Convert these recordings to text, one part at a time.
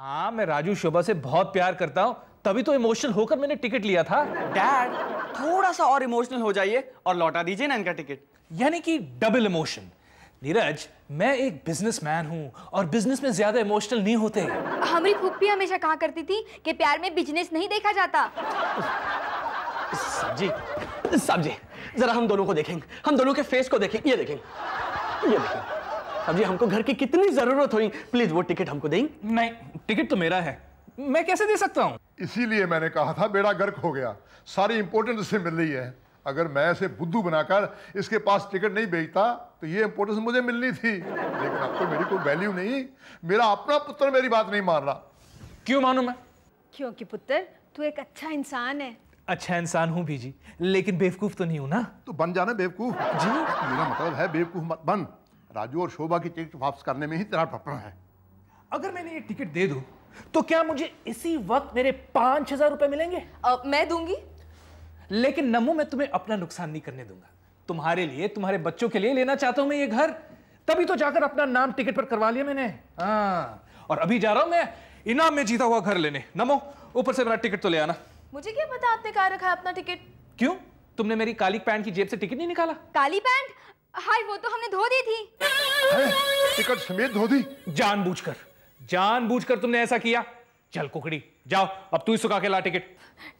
हाँ मैं राजू शोभा से बहुत प्यार करता हूँ तभी तो इमोशनल होकर मैंने टिकट लिया था डैड थोड़ा सा और इमोशनल हो जाइए और लौटा दीजिए ना इनका टिकट यानी कि डबल इमोशन नीरज मैं एक बिजनेसमैन हूँ और बिजनेस में ज्यादा इमोशनल नहीं होते हमारी फूफी हमेशा कहा करती थी कि प्यार में बिजनेस नहीं देखा जाता जी साहब जी जरा हम दोनों को देखेंगे हम दोनों के फेस को देखेंगे ये देखेंगे ये देखेंगे अब जी हमको घर की कितनी जरूरत हुई प्लीज वो टिकट हमको देंगे नहीं टिकट तो मेरा है मैं कैसे दे सकता हूँ इसीलिए मैंने कहा था बेड़ा गर्क हो गया सारी इंपोर्टेंट उससे मिल रही है अगर मैं ऐसे बुद्धू बनाकर इसके पास टिकट नहीं बेचता तो ये इंपोर्टेंस मुझे मिलनी थी लेकिन अब तो मेरी कोई वैल्यू नहीं मेरा अपना पुत्र मेरी बात नहीं मान रहा क्यों मानू मैं क्योंकि पुत्र तू एक अच्छा इंसान है अच्छा इंसान हूँ भी जी लेकिन बेवकूफ तो नहीं हूँ ना तो बन जाना बेवकूफ जी मेरा मतलब है बेवकूफ मत बन राजू और शोभा की टिकट वापस करने में ही तेरा पपड़ा है अगर मैंने ये टिकट दे दू तो क्या मुझे इसी वक्त मेरे पांच हजार रुपए मिलेंगे आ, मैं दूंगी लेकिन नमो मैं तुम्हें अपना नुकसान नहीं करने दूंगा तुम्हारे लिए तुम्हारे बच्चों के लिए लेना चाहता हूं मैं ये घर तभी तो जाकर अपना नाम टिकट पर करवा लिया मैंने आ, हाँ। और अभी जा रहा हूं मैं इनाम में जीता हुआ घर लेने नमो ऊपर से मेरा टिकट तो ले आना मुझे क्या पता आपने कहा रखा अपना टिकट क्यों तुमने मेरी काली पैंट की जेब से टिकट नहीं निकाला काली पैंट हाय वो तो हमने धो दी थी टिकट समेत धो दी जानबूझकर जानबूझकर तुमने ऐसा किया चल कुकड़ी जाओ अब तू ही सुखा के ला टिकट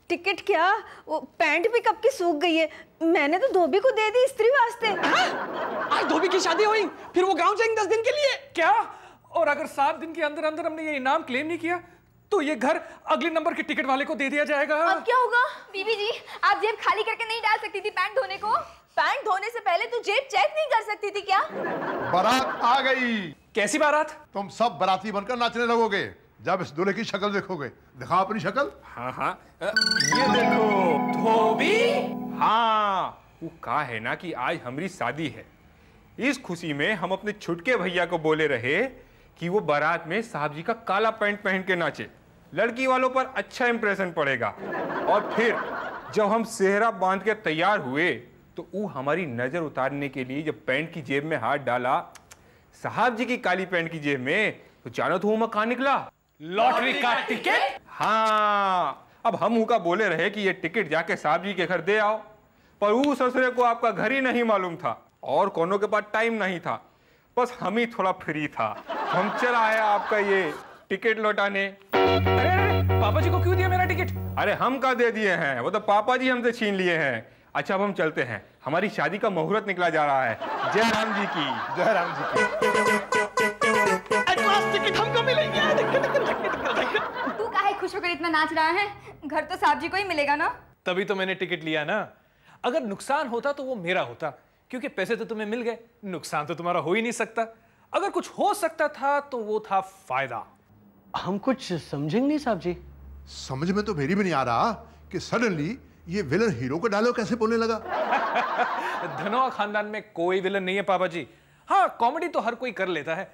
टिकट क्या वो पैंट भी कब की सूख गई है मैंने तो धोबी को दे दी स्त्री वास्ते हाँ? आज धोबी की शादी हुई फिर वो गांव जाएंगे दस दिन के लिए क्या और अगर सात दिन के अंदर अंदर हमने ये इनाम क्लेम नहीं किया तो ये घर अगले नंबर के टिकट वाले को दे दिया जाएगा अब क्या होगा बीबी जी आप जेब खाली करके नहीं डाल सकती थी पैंट धोने को पैंट धोने से पहले तू तो जेब चेक नहीं कर सकती थी क्या बारात आ गई कैसी बारात तुम सब बाराती बनकर नाचने लगोगे जब इस दूल्हे की शक्ल देखोगे दिखाओ अपनी शक्ल हाँ हाँ ये देखो धोबी हाँ वो कहा है ना कि आज हमारी शादी है इस खुशी में हम अपने छुटके भैया को बोले रहे कि वो बारात में साहब जी का काला पैंट पहन के नाचे लड़की वालों पर अच्छा इंप्रेशन पड़ेगा और फिर जब हम सेहरा बांध के तैयार हुए तो वो हमारी नज़र उतारने के लिए जब पैंट की जेब में हाथ डाला साहब जी की काली पैंट की जेब में तो जानो तो मैं कहा निकला लॉटरी का टिकट हाँ अब हम उनका बोले रहे कि ये टिकट जाके साहब जी के घर दे आओ पर वो ससुरे को आपका घर ही नहीं मालूम था और कोनों के पास टाइम नहीं था बस हम ही थोड़ा फ्री था हम चला आया आपका ये टिकट लौटाने अरे, अरे पापा जी को क्यों दिया मेरा टिकट अरे हम का दे दिए हैं वो तो पापा जी हमसे छीन लिए हैं अच्छा अब हम चलते हैं हमारी शादी का मुहूर्त निकला जा रहा है जय राम जी की जय राम जी की एडवांस टिकट हमको तू काहे खुश होकर इतना नाच रहा है घर तो साहब जी को ही मिलेगा ना तभी तो मैंने टिकट लिया ना अगर नुकसान होता तो वो मेरा होता क्योंकि पैसे तो तुम्हें मिल गए नुकसान तो तुम्हारा हो ही नहीं सकता अगर कुछ हो सकता था तो वो था फायदा हम कुछ समझेंगे नहीं साहब जी समझ में तो मेरी भी नहीं आ रहा कि सडनली ये विलन हीरो का डायलॉग कैसे बोलने लगा धनोआ खानदान में कोई विलन नहीं है पापा जी हाँ कॉमेडी तो हर कोई कर लेता है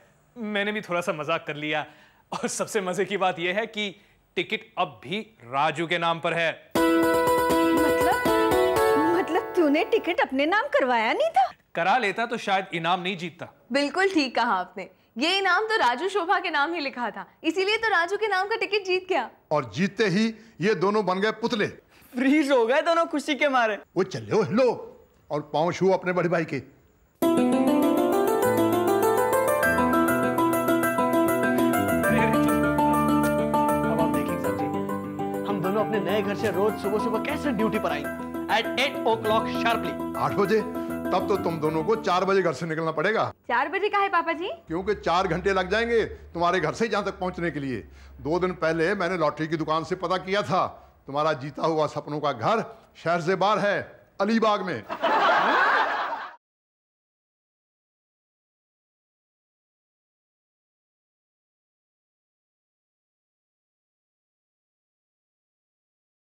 मैंने भी थोड़ा सा मजाक कर लिया और सबसे मजे की बात यह है कि टिकट अब भी राजू के नाम पर है मतलब मतलब तूने टिकट अपने नाम करवाया नहीं था करा लेता तो शायद इनाम नहीं जीतता बिल्कुल ठीक कहा आपने ये इनाम तो राजू शोभा के नाम ही लिखा था इसीलिए तो राजू के नाम का टिकट जीत गया और जीतते ही ये दोनों बन गए पुतले फ्रीज हो गए दोनों खुशी के मारे वो चलो हिलो और पाँव छू अपने बड़े भाई के नए घर से रोज सुबह सुबह कैसे ड्यूटी पर आएंगे eight eight o'clock sharply आठ बजे तब तो तुम दोनों को चार बजे घर से निकलना पड़ेगा चार बजे का है पापा जी क्योंकि चार घंटे लग जाएंगे तुम्हारे घर से जहाँ तक पहुँचने के लिए दो दिन पहले मैंने लॉटरी की दुकान से पता किया था तुम्हारा जीता हुआ सपनों का घर शहर से बाहर है अलीबाग में